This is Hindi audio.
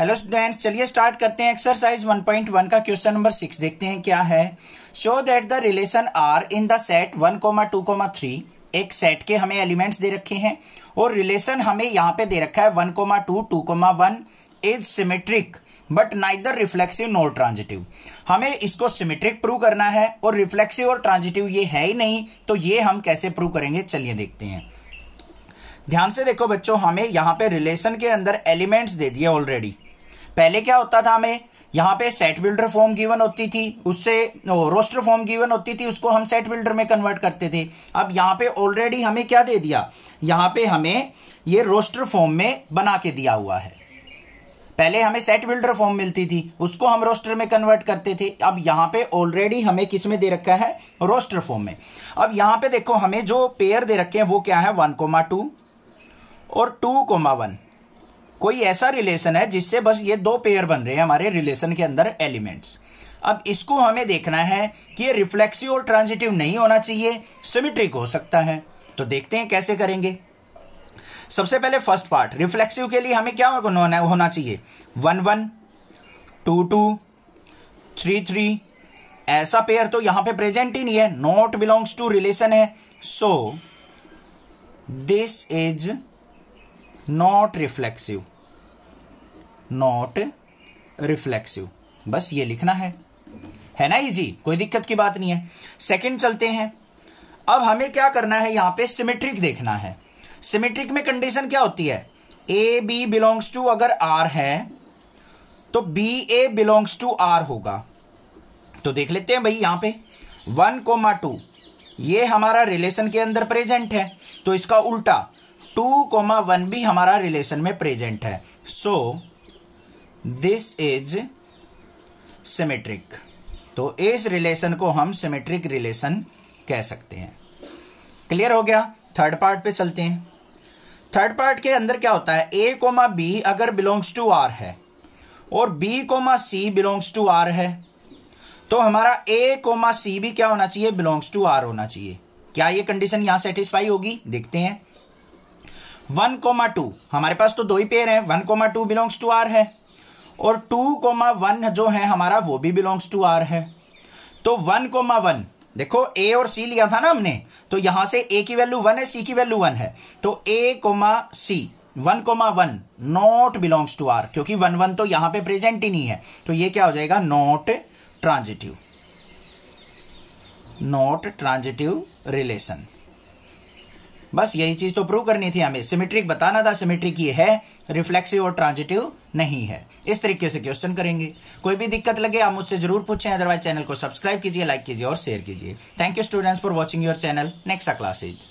हेलो स्टूडेंट्स चलिए स्टार्ट करते हैं एक्सरसाइज 1.1 का क्वेश्चन नंबर सिक्स देखते हैं क्या है show that the relation R in the set 1.2.3 एक सेट के हमें एलिमेंट्स दे रखे हैं और रिलेशन हमें यहाँ पे दे रखा है 1.2 one is symmetric but neither reflexive nor transitive हमें इसको सिमेट्रिक प्रूव करना है और रिफ्लेक्सिव और ट्रांजिटिव ये है ही नहीं तो ये हम कैसे प्रूव करेंगे चलिए देखते हैं ध्यान से देखो बच्चों हमें यहाँ पे रिलेशन के अंदर एलिमेंट्स दे दिए ऑलरेडी पहले क्या होता था हमें यहाँ पे सेट बिल्डर फॉर्म गिवन होती थी उससे रोस्टर फॉर्म गिवन होती थी उसको हम सेट बिल्डर में कन्वर्ट करते थे अब यहाँ पे ऑलरेडी हमें क्या दे दिया यहाँ पे हमें ये रोस्टर फॉर्म में बना के दिया हुआ है पहले हमें सेट बिल्डर फॉर्म मिलती थी उसको हम रोस्टर में कन्वर्ट करते थे अब यहाँ पे ऑलरेडी हमें किस में दे रखा है रोस्टर फॉर्म में अब यहाँ पे देखो हमें जो पेयर दे रखे हैं वो क्या है वन कोमा टू और टू कोमा वन कोई ऐसा रिलेशन है जिससे बस ये दो पेयर बन रहे हैं हमारे रिलेशन के अंदर एलिमेंट्स अब इसको हमें देखना है कि ये रिफ्लेक्सिव और ट्रांजिटिव नहीं होना चाहिए सिमिट्रिक हो सकता है तो देखते हैं कैसे करेंगे सबसे पहले फर्स्ट पार्ट रिफ्लेक्सिव के लिए हमें क्या होना होना चाहिए one one two two three three ऐसा पेयर तो यहां पे प्रेजेंट ही नहीं है नॉट बिलोंग्स टू रिलेशन है so this is not reflexive not reflexive बस ये लिखना है है ना जी e कोई दिक्कत की बात नहीं है सेकंड चलते हैं अब हमें क्या करना है यहां पे सिमेट्रिक देखना है सिमेट्रिक में कंडीशन क्या होती है ए बी बिलोंग्स टू अगर आर है तो B A belongs to R होगा तो देख लेते हैं भाई यहां पे वन कोमा टू ये हमारा रिलेशन के अंदर प्रेजेंट है तो इसका उल्टा टू कोमा वन भी हमारा रिलेशन में प्रेजेंट है so so, this is symmetric तो इस रिलेशन को हम सिमेट्रिक रिलेशन कह सकते हैं क्लियर हो गया थर्ड पार्ट पे चलते हैं थर्ड पार्ट के अंदर क्या होता है ए कोमा बी अगर बिलोंग्स टू आर है और B comma C belongs to R है तो हमारा ए कोमा सी भी क्या होना चाहिए बिलोंग्स टू आर होना चाहिए क्या ये कंडीशन यहां सेटिस्फाई होगी देखते हैं वन कोमा टू हमारे पास तो दो ही पेयर है one comma two belongs to R है और टू कोमा वन जो है हमारा वो भी बिलोंग्स टू आर है तो वन कोमा वन देखो ए और सी लिया था ना हमने तो यहां से ए की वैल्यू वन है सी की वैल्यू वन है तो A comma C one comma one not belongs to R क्योंकि वन वन तो यहां पे प्रेजेंट ही नहीं है तो ये क्या हो जाएगा not transitive not transitive relation बस यही चीज तो प्रूव करनी थी हमें सिमेट्रिक बताना था सिमेट्रिक ये है रिफ्लेक्सिव और ट्रांजिटिव नहीं है इस तरीके से क्वेश्चन करेंगे कोई भी दिक्कत लगे आप मुझसे जरूर पूछें अदरवाइज चैनल को सब्सक्राइब कीजिए लाइक कीजिए और शेयर कीजिए thank you students for watching your channel next classes